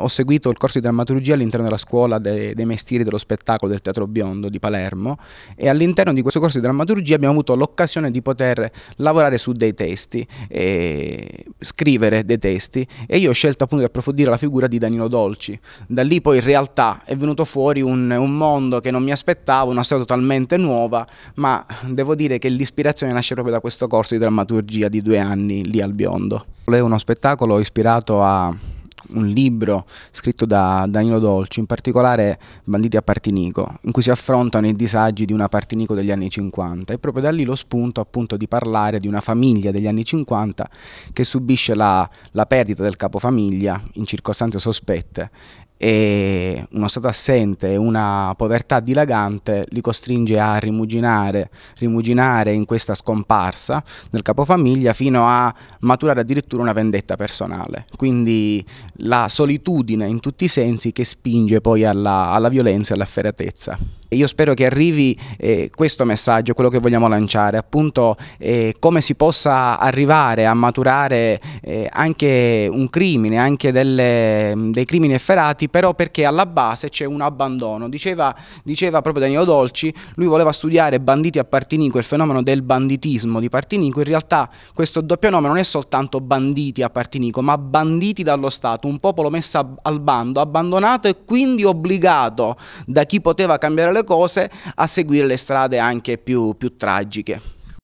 ho seguito il corso di drammaturgia all'interno della scuola dei, dei mestieri dello spettacolo del Teatro Biondo di Palermo e all'interno di questo corso di drammaturgia abbiamo avuto l'occasione di poter lavorare su dei testi, scrivere dei testi e io ho scelto appunto di approfondire la figura di Danilo Dolci. Da lì poi in realtà è venuto fuori un, un mondo che non mi aspettavo, una storia totalmente nuova, ma devo dire che l'ispirazione nasce proprio da questo corso di drammaturgia di due anni lì al Biondo. È uno spettacolo ispirato a un libro scritto da Danilo Dolci, in particolare Banditi a Partinico, in cui si affrontano i disagi di una Partinico degli anni 50 e proprio da lì lo spunto appunto di parlare di una famiglia degli anni 50 che subisce la, la perdita del capofamiglia in circostanze sospette e uno stato assente e una povertà dilagante li costringe a rimuginare, rimuginare in questa scomparsa del capofamiglia fino a maturare addirittura una vendetta personale. Quindi la solitudine in tutti i sensi che spinge poi alla, alla violenza e all'afferratezza e io spero che arrivi eh, questo messaggio, quello che vogliamo lanciare, appunto eh, come si possa arrivare a maturare eh, anche un crimine, anche delle, mm, dei crimini efferati, però perché alla base c'è un abbandono. Diceva, diceva proprio Danilo Dolci, lui voleva studiare banditi a Partinico, il fenomeno del banditismo di Partinico, in realtà questo doppio nome non è soltanto banditi a Partinico, ma banditi dallo Stato, un popolo messo al bando, abbandonato e quindi obbligato da chi poteva cambiare le cose a seguire le strade anche più, più tragiche.